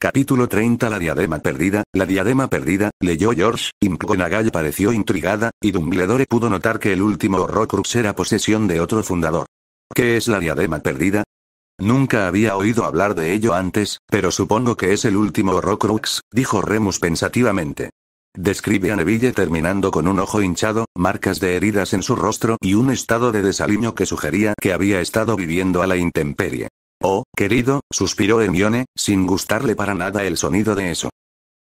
Capítulo 30 La diadema perdida, la diadema perdida, leyó George, Imkgonagal pareció intrigada, y Dumbledore pudo notar que el último Horrocrux era posesión de otro fundador. ¿Qué es la diadema perdida? Nunca había oído hablar de ello antes, pero supongo que es el último Rockrux. dijo Remus pensativamente. Describe a Neville terminando con un ojo hinchado, marcas de heridas en su rostro y un estado de desaliño que sugería que había estado viviendo a la intemperie. Oh, querido, suspiró Hermione, sin gustarle para nada el sonido de eso.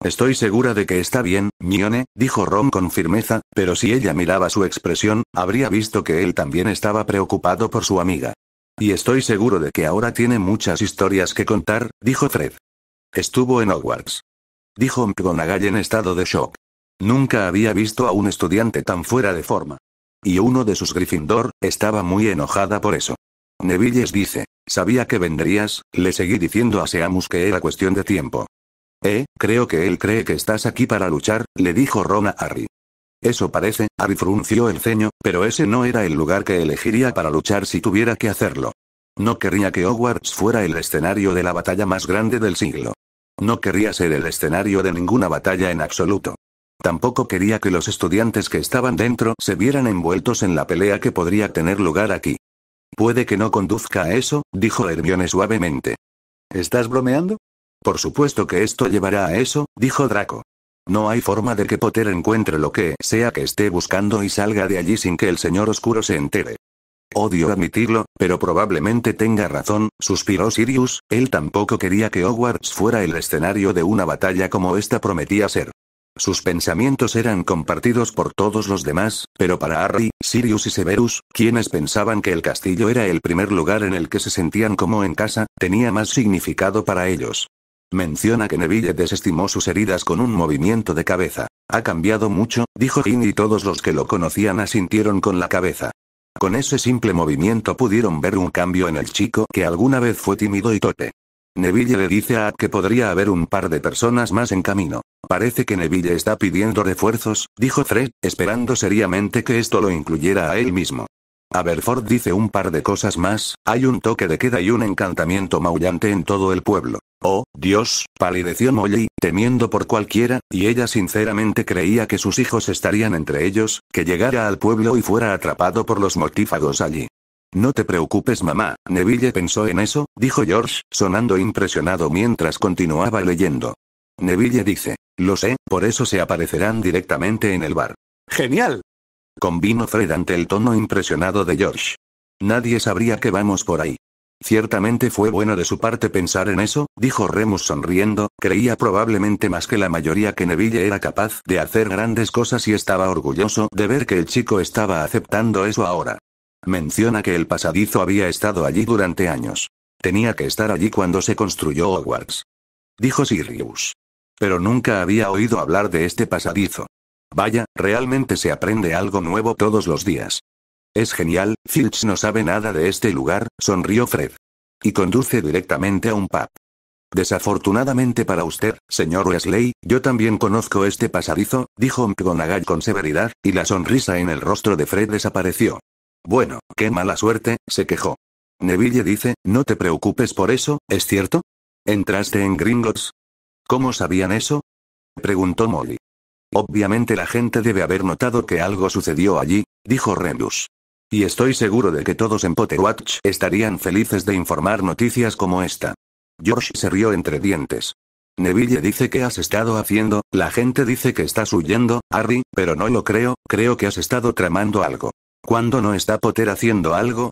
Estoy segura de que está bien, Mione, dijo Ron con firmeza, pero si ella miraba su expresión, habría visto que él también estaba preocupado por su amiga. Y estoy seguro de que ahora tiene muchas historias que contar, dijo Fred. Estuvo en Hogwarts. Dijo McGonagall en estado de shock. Nunca había visto a un estudiante tan fuera de forma. Y uno de sus Gryffindor, estaba muy enojada por eso. Nevilles dice, sabía que vendrías, le seguí diciendo a Seamus que era cuestión de tiempo. Eh, creo que él cree que estás aquí para luchar, le dijo Ron a Harry. Eso parece, Harry frunció el ceño, pero ese no era el lugar que elegiría para luchar si tuviera que hacerlo. No querría que Hogwarts fuera el escenario de la batalla más grande del siglo. No quería ser el escenario de ninguna batalla en absoluto. Tampoco quería que los estudiantes que estaban dentro se vieran envueltos en la pelea que podría tener lugar aquí. Puede que no conduzca a eso, dijo Hermione suavemente. ¿Estás bromeando? Por supuesto que esto llevará a eso, dijo Draco. No hay forma de que Potter encuentre lo que sea que esté buscando y salga de allí sin que el señor oscuro se entere. Odio admitirlo, pero probablemente tenga razón, suspiró Sirius, él tampoco quería que Hogwarts fuera el escenario de una batalla como esta prometía ser. Sus pensamientos eran compartidos por todos los demás, pero para Harry, Sirius y Severus, quienes pensaban que el castillo era el primer lugar en el que se sentían como en casa, tenía más significado para ellos. Menciona que Neville desestimó sus heridas con un movimiento de cabeza. Ha cambiado mucho, dijo Jin y todos los que lo conocían asintieron con la cabeza. Con ese simple movimiento pudieron ver un cambio en el chico que alguna vez fue tímido y tope. Neville le dice a que podría haber un par de personas más en camino. Parece que Neville está pidiendo refuerzos, dijo Fred, esperando seriamente que esto lo incluyera a él mismo. Aberford dice un par de cosas más, hay un toque de queda y un encantamiento maullante en todo el pueblo. Oh, Dios, palideció Molly, temiendo por cualquiera, y ella sinceramente creía que sus hijos estarían entre ellos, que llegara al pueblo y fuera atrapado por los mortífagos allí. No te preocupes mamá, Neville pensó en eso, dijo George, sonando impresionado mientras continuaba leyendo. Neville dice, lo sé, por eso se aparecerán directamente en el bar. Genial. Convino Fred ante el tono impresionado de George. Nadie sabría que vamos por ahí. Ciertamente fue bueno de su parte pensar en eso, dijo Remus sonriendo, creía probablemente más que la mayoría que Neville era capaz de hacer grandes cosas y estaba orgulloso de ver que el chico estaba aceptando eso ahora. Menciona que el pasadizo había estado allí durante años. Tenía que estar allí cuando se construyó Hogwarts. Dijo Sirius. Pero nunca había oído hablar de este pasadizo. Vaya, realmente se aprende algo nuevo todos los días. Es genial, Filch no sabe nada de este lugar, sonrió Fred. Y conduce directamente a un pub. Desafortunadamente para usted, señor Wesley, yo también conozco este pasadizo, dijo McGonagall con severidad, y la sonrisa en el rostro de Fred desapareció. Bueno, qué mala suerte, se quejó. Neville dice, no te preocupes por eso, ¿es cierto? ¿Entraste en Gringotts? ¿Cómo sabían eso? preguntó Molly. Obviamente la gente debe haber notado que algo sucedió allí, dijo Rendus. Y estoy seguro de que todos en Potterwatch estarían felices de informar noticias como esta. George se rió entre dientes. Neville dice que has estado haciendo, la gente dice que estás huyendo, Harry, pero no lo creo, creo que has estado tramando algo. ¿Cuándo no está Potter haciendo algo?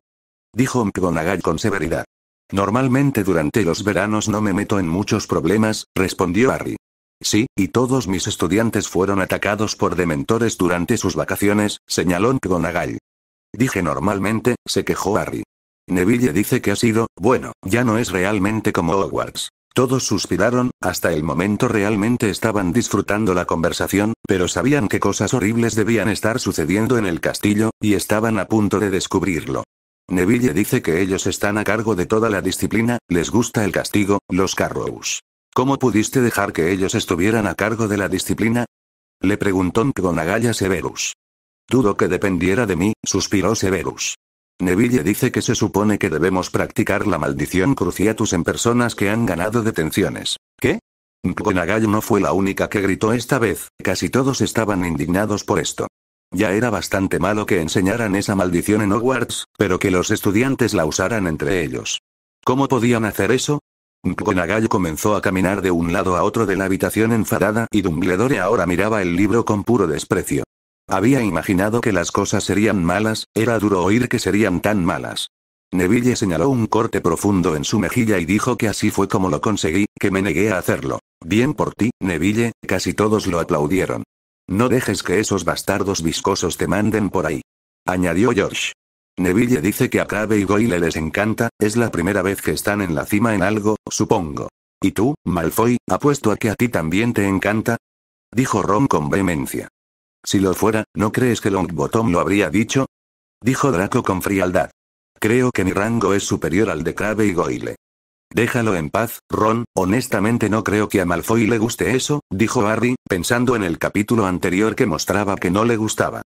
Dijo McGonagall con severidad. Normalmente durante los veranos no me meto en muchos problemas, respondió Harry. Sí, y todos mis estudiantes fueron atacados por dementores durante sus vacaciones, señaló McGonagall. Dije normalmente, se quejó Harry. Neville dice que ha sido, bueno, ya no es realmente como Hogwarts. Todos suspiraron, hasta el momento realmente estaban disfrutando la conversación, pero sabían que cosas horribles debían estar sucediendo en el castillo, y estaban a punto de descubrirlo. Neville dice que ellos están a cargo de toda la disciplina, les gusta el castigo, los Carrows. ¿Cómo pudiste dejar que ellos estuvieran a cargo de la disciplina? Le preguntó McGonagall a Severus. Dudo que dependiera de mí, suspiró Severus. Neville dice que se supone que debemos practicar la maldición cruciatus en personas que han ganado detenciones. ¿Qué? gallo no fue la única que gritó esta vez, casi todos estaban indignados por esto. Ya era bastante malo que enseñaran esa maldición en Hogwarts, pero que los estudiantes la usaran entre ellos. ¿Cómo podían hacer eso? gallo comenzó a caminar de un lado a otro de la habitación enfadada y Dumbledore ahora miraba el libro con puro desprecio. Había imaginado que las cosas serían malas, era duro oír que serían tan malas. Neville señaló un corte profundo en su mejilla y dijo que así fue como lo conseguí, que me negué a hacerlo. Bien por ti, Neville, casi todos lo aplaudieron. No dejes que esos bastardos viscosos te manden por ahí. Añadió George. Neville dice que a y Goyle les encanta, es la primera vez que están en la cima en algo, supongo. ¿Y tú, Malfoy, apuesto a que a ti también te encanta? Dijo Ron con vehemencia. Si lo fuera, ¿no crees que Longbottom lo habría dicho? Dijo Draco con frialdad. Creo que mi rango es superior al de Crabbe y Goyle. Déjalo en paz, Ron, honestamente no creo que a Malfoy le guste eso, dijo Harry, pensando en el capítulo anterior que mostraba que no le gustaba.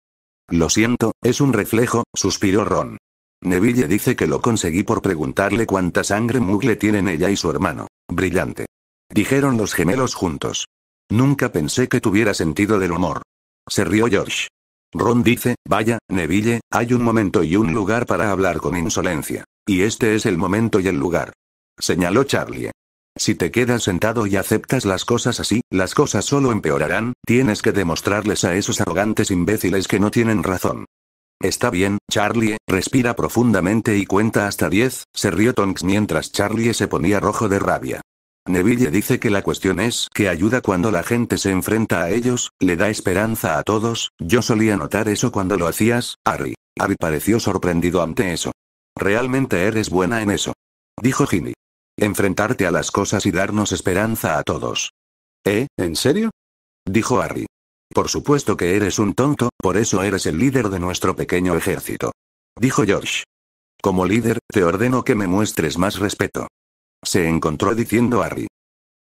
Lo siento, es un reflejo, suspiró Ron. Neville dice que lo conseguí por preguntarle cuánta sangre mugle tienen ella y su hermano. Brillante. Dijeron los gemelos juntos. Nunca pensé que tuviera sentido del humor. Se rió George. Ron dice, vaya, Neville, hay un momento y un lugar para hablar con insolencia. Y este es el momento y el lugar. Señaló Charlie. Si te quedas sentado y aceptas las cosas así, las cosas solo empeorarán, tienes que demostrarles a esos arrogantes imbéciles que no tienen razón. Está bien, Charlie, respira profundamente y cuenta hasta 10, se rió Tonks mientras Charlie se ponía rojo de rabia. Neville dice que la cuestión es que ayuda cuando la gente se enfrenta a ellos, le da esperanza a todos, yo solía notar eso cuando lo hacías, Harry. Harry pareció sorprendido ante eso. Realmente eres buena en eso. Dijo Ginny. Enfrentarte a las cosas y darnos esperanza a todos. ¿Eh? ¿En serio? Dijo Harry. Por supuesto que eres un tonto, por eso eres el líder de nuestro pequeño ejército. Dijo George. Como líder, te ordeno que me muestres más respeto. Se encontró diciendo Harry.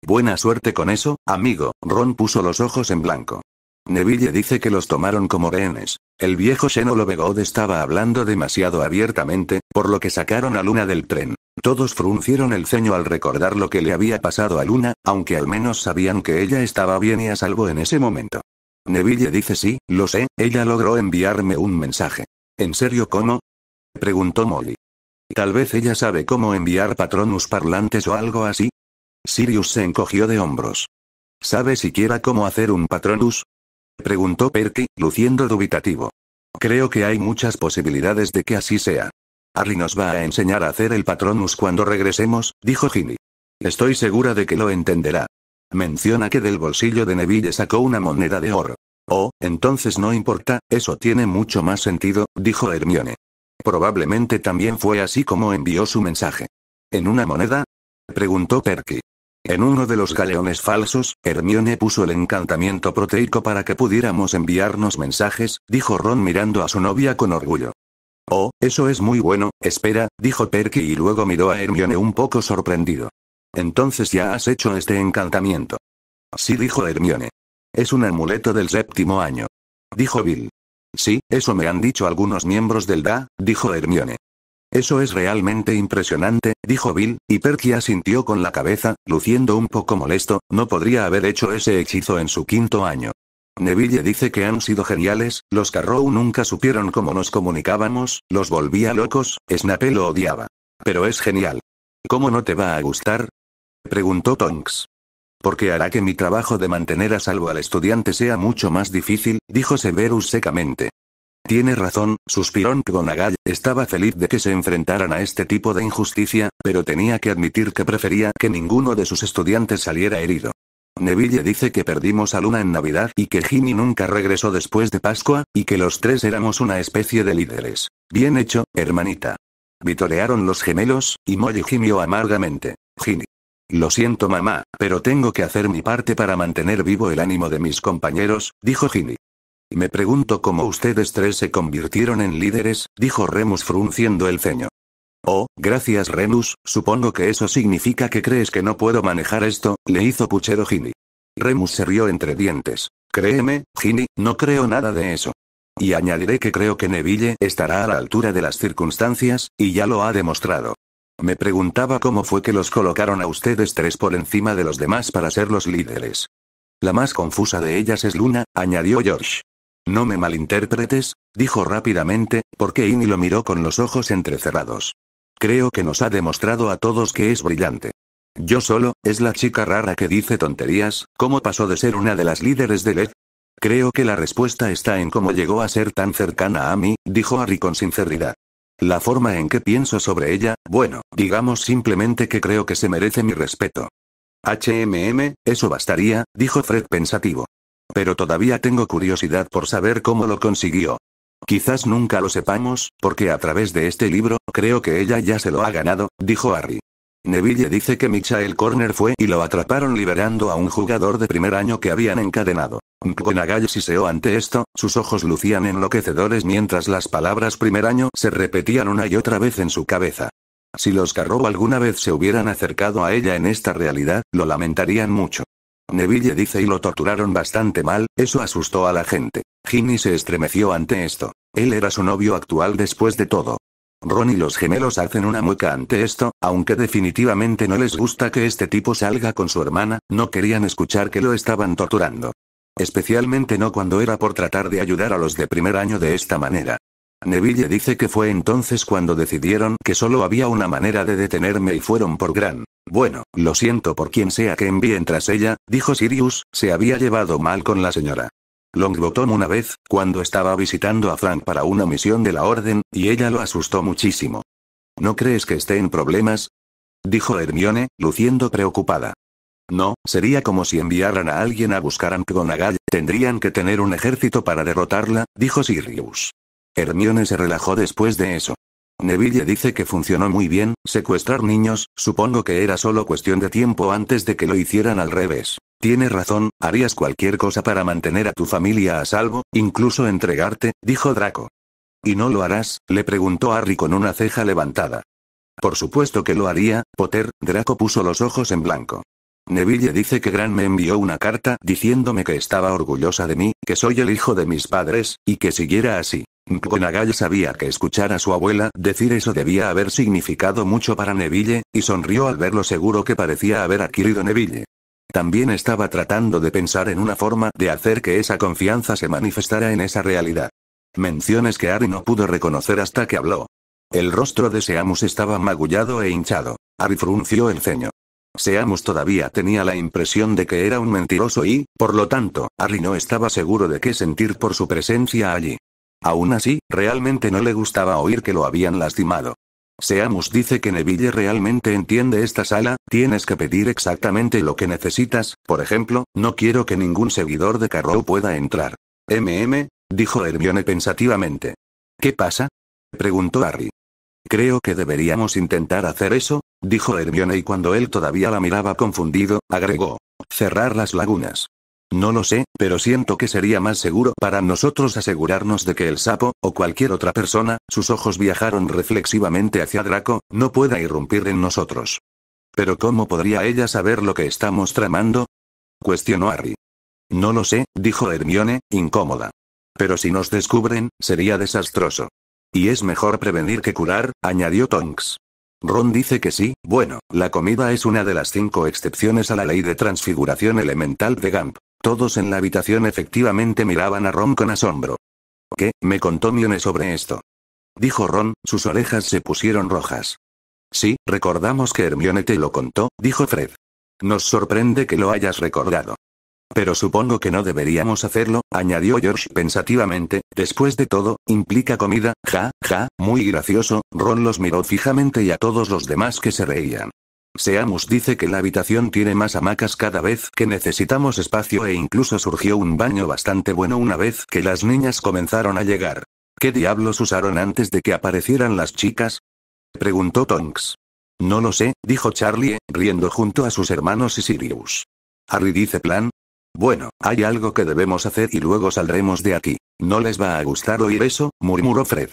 Buena suerte con eso, amigo. Ron puso los ojos en blanco. Neville dice que los tomaron como rehenes. El viejo Xenolo estaba hablando demasiado abiertamente, por lo que sacaron a Luna del tren. Todos fruncieron el ceño al recordar lo que le había pasado a Luna, aunque al menos sabían que ella estaba bien y a salvo en ese momento. Neville dice sí, lo sé, ella logró enviarme un mensaje. ¿En serio cómo? preguntó Molly. Tal vez ella sabe cómo enviar patronus parlantes o algo así. Sirius se encogió de hombros. ¿Sabe siquiera cómo hacer un patronus? Preguntó Perky, luciendo dubitativo. Creo que hay muchas posibilidades de que así sea. Harry nos va a enseñar a hacer el patronus cuando regresemos, dijo Ginny. Estoy segura de que lo entenderá. Menciona que del bolsillo de Neville sacó una moneda de oro. Oh, entonces no importa, eso tiene mucho más sentido, dijo Hermione. Probablemente también fue así como envió su mensaje. ¿En una moneda? preguntó Perky. En uno de los galeones falsos, Hermione puso el encantamiento proteico para que pudiéramos enviarnos mensajes, dijo Ron mirando a su novia con orgullo. Oh, eso es muy bueno, espera, dijo Perky y luego miró a Hermione un poco sorprendido. Entonces ya has hecho este encantamiento. Sí, dijo Hermione. Es un amuleto del séptimo año. Dijo Bill. Sí, eso me han dicho algunos miembros del DA, dijo Hermione. Eso es realmente impresionante, dijo Bill, y Perky asintió con la cabeza, luciendo un poco molesto, no podría haber hecho ese hechizo en su quinto año. Neville dice que han sido geniales, los Carrow nunca supieron cómo nos comunicábamos, los volvía locos, Snape lo odiaba. Pero es genial. ¿Cómo no te va a gustar? Preguntó Tonks porque hará que mi trabajo de mantener a salvo al estudiante sea mucho más difícil, dijo Severus secamente. Tiene razón, suspiró Nkvonagal, estaba feliz de que se enfrentaran a este tipo de injusticia, pero tenía que admitir que prefería que ninguno de sus estudiantes saliera herido. Neville dice que perdimos a Luna en Navidad y que Jimmy nunca regresó después de Pascua, y que los tres éramos una especie de líderes. Bien hecho, hermanita. Vitorearon los gemelos, y Molly gimió amargamente. Ginny. Lo siento mamá, pero tengo que hacer mi parte para mantener vivo el ánimo de mis compañeros, dijo Ginny. Me pregunto cómo ustedes tres se convirtieron en líderes, dijo Remus frunciendo el ceño. Oh, gracias Remus, supongo que eso significa que crees que no puedo manejar esto, le hizo puchero Ginny. Remus se rió entre dientes. Créeme, Ginny, no creo nada de eso. Y añadiré que creo que Neville estará a la altura de las circunstancias, y ya lo ha demostrado. Me preguntaba cómo fue que los colocaron a ustedes tres por encima de los demás para ser los líderes. La más confusa de ellas es Luna, añadió George. No me malinterpretes, dijo rápidamente, porque Inny lo miró con los ojos entrecerrados. Creo que nos ha demostrado a todos que es brillante. Yo solo, es la chica rara que dice tonterías, ¿cómo pasó de ser una de las líderes de LED? Creo que la respuesta está en cómo llegó a ser tan cercana a mí, dijo Harry con sinceridad. La forma en que pienso sobre ella, bueno, digamos simplemente que creo que se merece mi respeto. HMM, eso bastaría, dijo Fred pensativo. Pero todavía tengo curiosidad por saber cómo lo consiguió. Quizás nunca lo sepamos, porque a través de este libro, creo que ella ya se lo ha ganado, dijo Harry. Neville dice que Michael Corner fue y lo atraparon liberando a un jugador de primer año que habían encadenado. se siseó ante esto, sus ojos lucían enloquecedores mientras las palabras primer año se repetían una y otra vez en su cabeza. Si los Carro alguna vez se hubieran acercado a ella en esta realidad, lo lamentarían mucho. Neville dice y lo torturaron bastante mal, eso asustó a la gente. Ginny se estremeció ante esto. Él era su novio actual después de todo. Ron y los gemelos hacen una mueca ante esto, aunque definitivamente no les gusta que este tipo salga con su hermana, no querían escuchar que lo estaban torturando. Especialmente no cuando era por tratar de ayudar a los de primer año de esta manera. Neville dice que fue entonces cuando decidieron que solo había una manera de detenerme y fueron por Gran. Bueno, lo siento por quien sea que envíen tras ella, dijo Sirius, se había llevado mal con la señora. Longbottom una vez, cuando estaba visitando a Frank para una misión de la Orden, y ella lo asustó muchísimo. ¿No crees que esté en problemas? Dijo Hermione, luciendo preocupada. No, sería como si enviaran a alguien a buscar a McGonagall, tendrían que tener un ejército para derrotarla, dijo Sirius. Hermione se relajó después de eso. Neville dice que funcionó muy bien, secuestrar niños, supongo que era solo cuestión de tiempo antes de que lo hicieran al revés. Tiene razón, harías cualquier cosa para mantener a tu familia a salvo, incluso entregarte, dijo Draco. ¿Y no lo harás? le preguntó Harry con una ceja levantada. Por supuesto que lo haría, Potter, Draco puso los ojos en blanco. Neville dice que Gran me envió una carta diciéndome que estaba orgullosa de mí, que soy el hijo de mis padres, y que siguiera así. Kunagai sabía que escuchar a su abuela decir eso debía haber significado mucho para Neville, y sonrió al ver lo seguro que parecía haber adquirido Neville. También estaba tratando de pensar en una forma de hacer que esa confianza se manifestara en esa realidad. Menciones que Ari no pudo reconocer hasta que habló. El rostro de Seamus estaba magullado e hinchado. Ari frunció el ceño. Seamus todavía tenía la impresión de que era un mentiroso y, por lo tanto, Ari no estaba seguro de qué sentir por su presencia allí. Aún así, realmente no le gustaba oír que lo habían lastimado. Seamus dice que Neville realmente entiende esta sala, tienes que pedir exactamente lo que necesitas, por ejemplo, no quiero que ningún seguidor de Carrow pueda entrar. MM, dijo Hermione pensativamente. ¿Qué pasa? preguntó Harry. Creo que deberíamos intentar hacer eso, dijo Hermione y cuando él todavía la miraba confundido, agregó. Cerrar las lagunas. No lo sé, pero siento que sería más seguro para nosotros asegurarnos de que el sapo, o cualquier otra persona, sus ojos viajaron reflexivamente hacia Draco, no pueda irrumpir en nosotros. Pero ¿cómo podría ella saber lo que estamos tramando? cuestionó Harry. No lo sé, dijo Hermione, incómoda. Pero si nos descubren, sería desastroso. Y es mejor prevenir que curar, añadió Tonks. Ron dice que sí, bueno, la comida es una de las cinco excepciones a la ley de transfiguración elemental de Gamp. Todos en la habitación efectivamente miraban a Ron con asombro. ¿Qué? Me contó Mione sobre esto. Dijo Ron, sus orejas se pusieron rojas. Sí, recordamos que Hermione te lo contó, dijo Fred. Nos sorprende que lo hayas recordado. Pero supongo que no deberíamos hacerlo, añadió George pensativamente, después de todo, implica comida, ja, ja, muy gracioso, Ron los miró fijamente y a todos los demás que se reían. Seamus dice que la habitación tiene más hamacas cada vez que necesitamos espacio e incluso surgió un baño bastante bueno una vez que las niñas comenzaron a llegar. ¿Qué diablos usaron antes de que aparecieran las chicas? preguntó Tonks. No lo sé, dijo Charlie, riendo junto a sus hermanos y Sirius. Harry dice plan, bueno, hay algo que debemos hacer y luego saldremos de aquí. ¿No les va a gustar oír eso? murmuró Fred.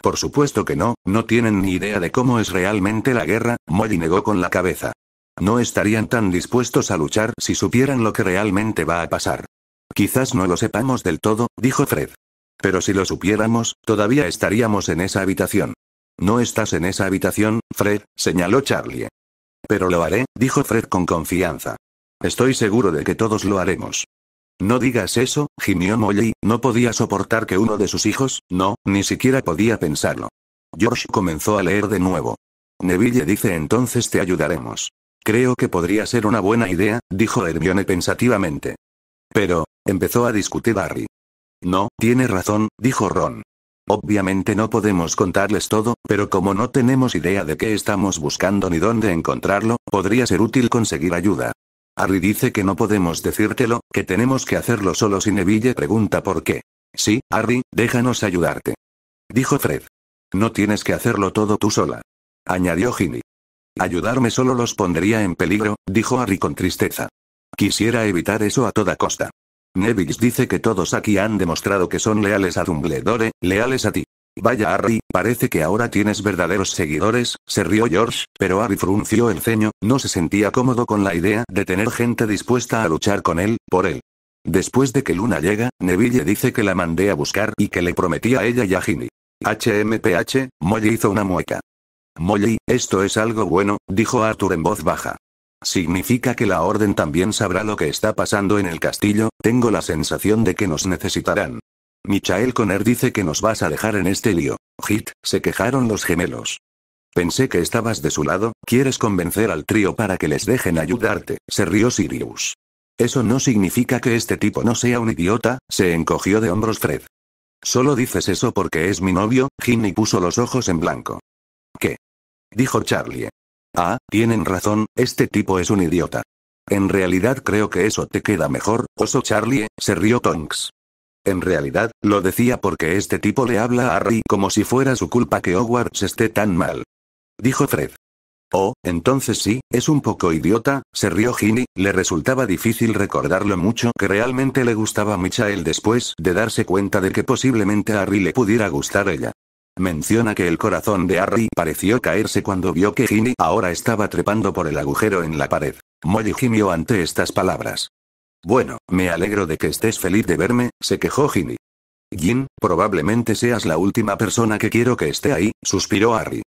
Por supuesto que no, no tienen ni idea de cómo es realmente la guerra, Molly negó con la cabeza. No estarían tan dispuestos a luchar si supieran lo que realmente va a pasar. Quizás no lo sepamos del todo, dijo Fred. Pero si lo supiéramos, todavía estaríamos en esa habitación. No estás en esa habitación, Fred, señaló Charlie. Pero lo haré, dijo Fred con confianza. Estoy seguro de que todos lo haremos. No digas eso, gimió Molly, no podía soportar que uno de sus hijos, no, ni siquiera podía pensarlo. George comenzó a leer de nuevo. Neville dice entonces te ayudaremos. Creo que podría ser una buena idea, dijo Hermione pensativamente. Pero, empezó a discutir Harry. No, tiene razón, dijo Ron. Obviamente no podemos contarles todo, pero como no tenemos idea de qué estamos buscando ni dónde encontrarlo, podría ser útil conseguir ayuda. Harry dice que no podemos decírtelo, que tenemos que hacerlo solo si Neville pregunta por qué. Sí, Harry, déjanos ayudarte. Dijo Fred. No tienes que hacerlo todo tú sola. Añadió Ginny. Ayudarme solo los pondría en peligro, dijo Harry con tristeza. Quisiera evitar eso a toda costa. Neville dice que todos aquí han demostrado que son leales a Dumbledore, leales a ti. Vaya Harry, parece que ahora tienes verdaderos seguidores, se rió George, pero Harry frunció el ceño, no se sentía cómodo con la idea de tener gente dispuesta a luchar con él, por él. Después de que Luna llega, Neville dice que la mandé a buscar y que le prometí a ella y a Ginny. HMPH, Molly hizo una mueca. Molly, esto es algo bueno, dijo Arthur en voz baja. Significa que la orden también sabrá lo que está pasando en el castillo, tengo la sensación de que nos necesitarán. Michael Conner dice que nos vas a dejar en este lío. Hit, se quejaron los gemelos. Pensé que estabas de su lado, quieres convencer al trío para que les dejen ayudarte, se rió Sirius. Eso no significa que este tipo no sea un idiota, se encogió de hombros Fred. Solo dices eso porque es mi novio, Ginny puso los ojos en blanco. ¿Qué? Dijo Charlie. Ah, tienen razón, este tipo es un idiota. En realidad creo que eso te queda mejor, oso Charlie, se rió Tonks. En realidad, lo decía porque este tipo le habla a Harry como si fuera su culpa que Hogwarts esté tan mal. Dijo Fred. Oh, entonces sí, es un poco idiota, se rió Ginny, le resultaba difícil recordarlo mucho que realmente le gustaba Michael después de darse cuenta de que posiblemente a Harry le pudiera gustar ella. Menciona que el corazón de Harry pareció caerse cuando vio que Ginny ahora estaba trepando por el agujero en la pared. Molly gimió ante estas palabras. Bueno, me alegro de que estés feliz de verme, se quejó Ginny. Jin, probablemente seas la última persona que quiero que esté ahí, suspiró Harry.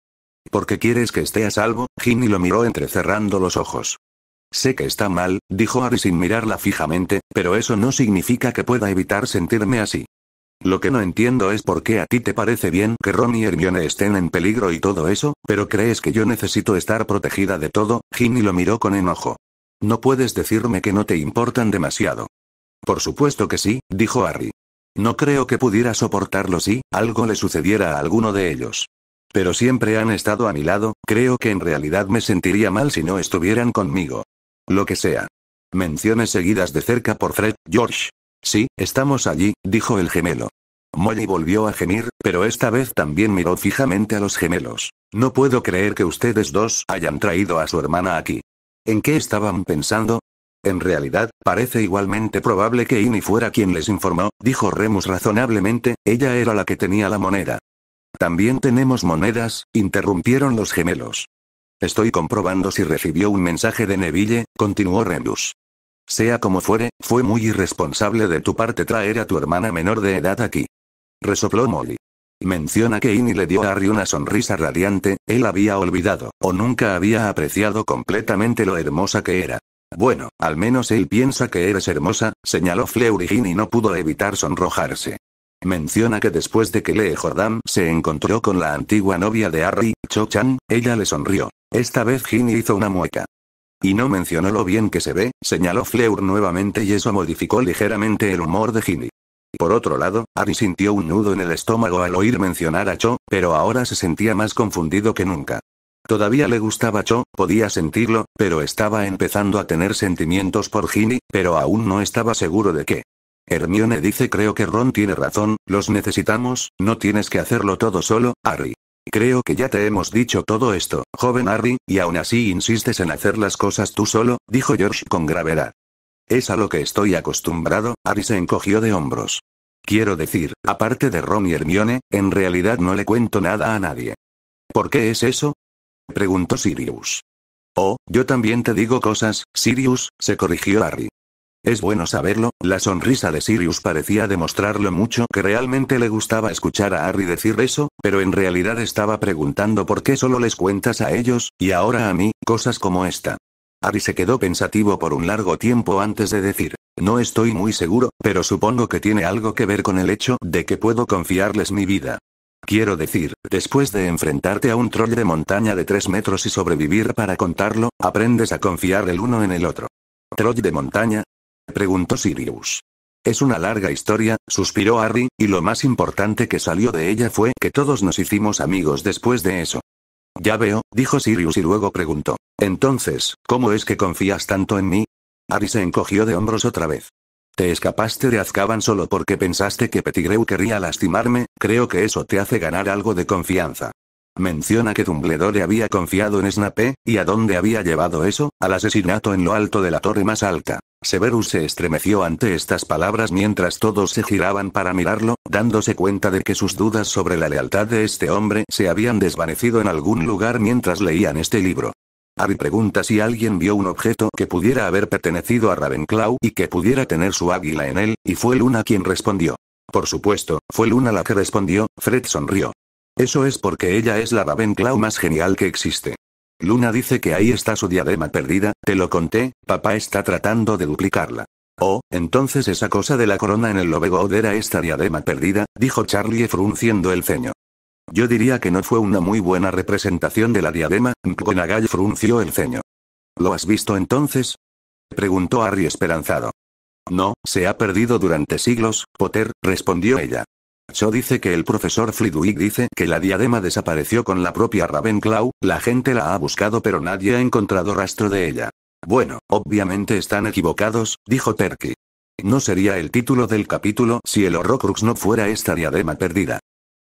Porque quieres que esté a salvo, Ginny lo miró entrecerrando los ojos. Sé que está mal, dijo Harry sin mirarla fijamente, pero eso no significa que pueda evitar sentirme así. Lo que no entiendo es por qué a ti te parece bien que Ron y Hermione estén en peligro y todo eso, pero crees que yo necesito estar protegida de todo, Ginny lo miró con enojo. No puedes decirme que no te importan demasiado. Por supuesto que sí, dijo Harry. No creo que pudiera soportarlo si algo le sucediera a alguno de ellos. Pero siempre han estado a mi lado, creo que en realidad me sentiría mal si no estuvieran conmigo. Lo que sea. Menciones seguidas de cerca por Fred, George. Sí, estamos allí, dijo el gemelo. Molly volvió a gemir, pero esta vez también miró fijamente a los gemelos. No puedo creer que ustedes dos hayan traído a su hermana aquí. ¿En qué estaban pensando? En realidad, parece igualmente probable que Ini fuera quien les informó, dijo Remus razonablemente, ella era la que tenía la moneda. También tenemos monedas, interrumpieron los gemelos. Estoy comprobando si recibió un mensaje de Neville, continuó Remus. Sea como fuere, fue muy irresponsable de tu parte traer a tu hermana menor de edad aquí. Resopló Molly. Menciona que Ini le dio a Harry una sonrisa radiante, él había olvidado, o nunca había apreciado completamente lo hermosa que era. Bueno, al menos él piensa que eres hermosa, señaló Fleur y Ginny no pudo evitar sonrojarse. Menciona que después de que Lee Jordan se encontró con la antigua novia de Harry, Cho-chan, ella le sonrió. Esta vez Ginny hizo una mueca. Y no mencionó lo bien que se ve, señaló Fleur nuevamente y eso modificó ligeramente el humor de Ginny. Por otro lado, Ari sintió un nudo en el estómago al oír mencionar a Cho, pero ahora se sentía más confundido que nunca. Todavía le gustaba Cho, podía sentirlo, pero estaba empezando a tener sentimientos por Ginny, pero aún no estaba seguro de qué. Hermione dice creo que Ron tiene razón, los necesitamos, no tienes que hacerlo todo solo, Harry. Creo que ya te hemos dicho todo esto, joven Harry, y aún así insistes en hacer las cosas tú solo, dijo George con gravedad. Es a lo que estoy acostumbrado, Harry se encogió de hombros. Quiero decir, aparte de Ron y Hermione, en realidad no le cuento nada a nadie. ¿Por qué es eso? preguntó Sirius. Oh, yo también te digo cosas, Sirius, se corrigió Harry. Es bueno saberlo, la sonrisa de Sirius parecía demostrarlo mucho que realmente le gustaba escuchar a Harry decir eso, pero en realidad estaba preguntando por qué solo les cuentas a ellos, y ahora a mí, cosas como esta. Ari se quedó pensativo por un largo tiempo antes de decir, no estoy muy seguro, pero supongo que tiene algo que ver con el hecho de que puedo confiarles mi vida. Quiero decir, después de enfrentarte a un troll de montaña de 3 metros y sobrevivir para contarlo, aprendes a confiar el uno en el otro. ¿Troll de montaña? Preguntó Sirius. Es una larga historia, suspiró Harry, y lo más importante que salió de ella fue que todos nos hicimos amigos después de eso. Ya veo, dijo Sirius y luego preguntó. Entonces, ¿cómo es que confías tanto en mí? Ari se encogió de hombros otra vez. Te escapaste de Azkaban solo porque pensaste que Petigreu quería lastimarme, creo que eso te hace ganar algo de confianza. Menciona que Dumbledore había confiado en Snape, ¿y a dónde había llevado eso? Al asesinato en lo alto de la torre más alta. Severus se estremeció ante estas palabras mientras todos se giraban para mirarlo, dándose cuenta de que sus dudas sobre la lealtad de este hombre se habían desvanecido en algún lugar mientras leían este libro. Harry pregunta si alguien vio un objeto que pudiera haber pertenecido a Ravenclaw y que pudiera tener su águila en él, y fue Luna quien respondió. Por supuesto, fue Luna la que respondió, Fred sonrió. Eso es porque ella es la Ravenclaw más genial que existe. Luna dice que ahí está su diadema perdida, te lo conté, papá está tratando de duplicarla. Oh, entonces esa cosa de la corona en el Lobegod era esta diadema perdida, dijo Charlie frunciendo el ceño. Yo diría que no fue una muy buena representación de la diadema, Mkbonagal frunció el ceño. ¿Lo has visto entonces? Preguntó Harry esperanzado. No, se ha perdido durante siglos, Potter, respondió ella dice que el profesor Flitwick dice que la diadema desapareció con la propia Ravenclaw, la gente la ha buscado pero nadie ha encontrado rastro de ella. Bueno, obviamente están equivocados, dijo Terky. No sería el título del capítulo si el Horrocrux no fuera esta diadema perdida.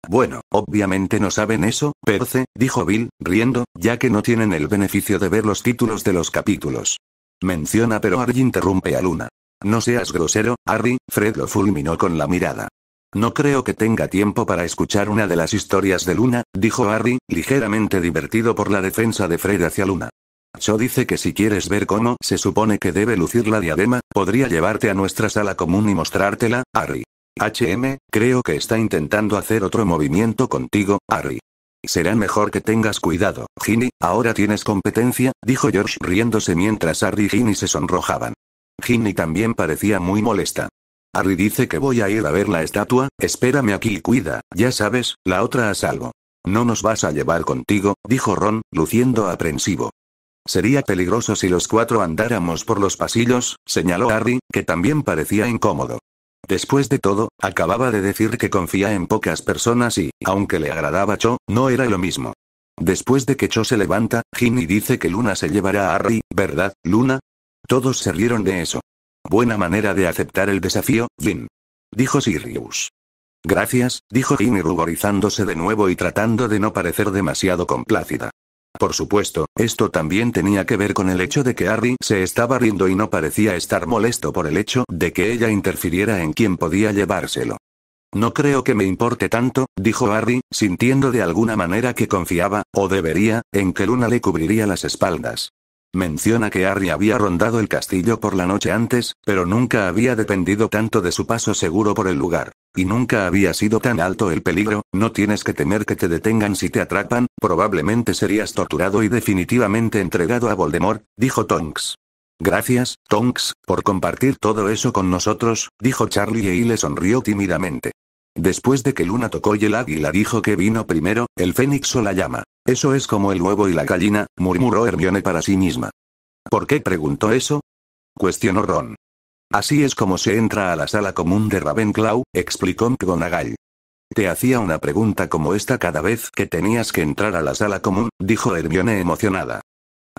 Bueno, obviamente no saben eso, se dijo Bill, riendo, ya que no tienen el beneficio de ver los títulos de los capítulos. Menciona pero Harry interrumpe a Luna. No seas grosero, Harry, Fred lo fulminó con la mirada. No creo que tenga tiempo para escuchar una de las historias de Luna, dijo Harry, ligeramente divertido por la defensa de Fred hacia Luna. Cho dice que si quieres ver cómo se supone que debe lucir la diadema, podría llevarte a nuestra sala común y mostrártela, Harry. HM, creo que está intentando hacer otro movimiento contigo, Harry. Será mejor que tengas cuidado, Ginny, ahora tienes competencia, dijo George riéndose mientras Harry y Ginny se sonrojaban. Ginny también parecía muy molesta. Harry dice que voy a ir a ver la estatua, espérame aquí y cuida, ya sabes, la otra a salvo. No nos vas a llevar contigo, dijo Ron, luciendo aprensivo. Sería peligroso si los cuatro andáramos por los pasillos, señaló Harry, que también parecía incómodo. Después de todo, acababa de decir que confía en pocas personas y, aunque le agradaba Cho, no era lo mismo. Después de que Cho se levanta, Ginny dice que Luna se llevará a Harry, ¿verdad, Luna? Todos se rieron de eso. Buena manera de aceptar el desafío, Vin. Dijo Sirius. Gracias, dijo Ginny ruborizándose de nuevo y tratando de no parecer demasiado complácida. Por supuesto, esto también tenía que ver con el hecho de que Harry se estaba riendo y no parecía estar molesto por el hecho de que ella interfiriera en quien podía llevárselo. No creo que me importe tanto, dijo Harry, sintiendo de alguna manera que confiaba, o debería, en que Luna le cubriría las espaldas. Menciona que Harry había rondado el castillo por la noche antes, pero nunca había dependido tanto de su paso seguro por el lugar. Y nunca había sido tan alto el peligro, no tienes que temer que te detengan si te atrapan, probablemente serías torturado y definitivamente entregado a Voldemort, dijo Tonks. Gracias, Tonks, por compartir todo eso con nosotros, dijo Charlie y le sonrió tímidamente. Después de que Luna tocó y el águila dijo que vino primero, el fénix o la llama. Eso es como el huevo y la gallina, murmuró Hermione para sí misma. ¿Por qué preguntó eso? cuestionó Ron. Así es como se entra a la sala común de Ravenclaw, explicó McGonagall. Te hacía una pregunta como esta cada vez que tenías que entrar a la sala común, dijo Hermione emocionada.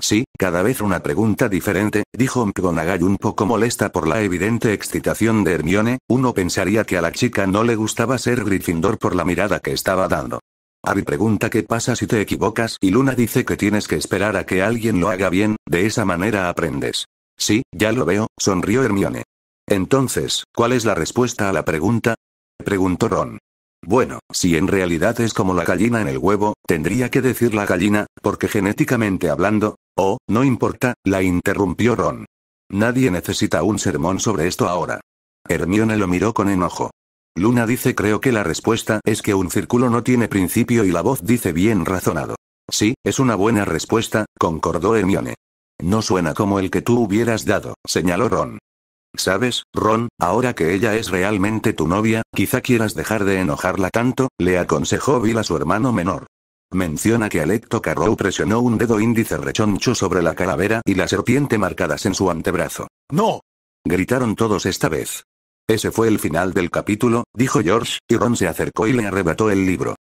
Sí, cada vez una pregunta diferente, dijo McGonagall un poco molesta por la evidente excitación de Hermione, uno pensaría que a la chica no le gustaba ser Gryffindor por la mirada que estaba dando. Harry pregunta qué pasa si te equivocas y Luna dice que tienes que esperar a que alguien lo haga bien, de esa manera aprendes. Sí, ya lo veo, sonrió Hermione. Entonces, ¿cuál es la respuesta a la pregunta? preguntó Ron. Bueno, si en realidad es como la gallina en el huevo, tendría que decir la gallina, porque genéticamente hablando, oh, no importa, la interrumpió Ron. Nadie necesita un sermón sobre esto ahora. Hermione lo miró con enojo. Luna dice creo que la respuesta es que un círculo no tiene principio y la voz dice bien razonado. Sí, es una buena respuesta, concordó Hermione. No suena como el que tú hubieras dado, señaló Ron. Sabes, Ron, ahora que ella es realmente tu novia, quizá quieras dejar de enojarla tanto, le aconsejó Bill a su hermano menor. Menciona que Alecto Carrow presionó un dedo índice rechoncho sobre la calavera y la serpiente marcadas en su antebrazo. ¡No! Gritaron todos esta vez. Ese fue el final del capítulo, dijo George, y Ron se acercó y le arrebató el libro.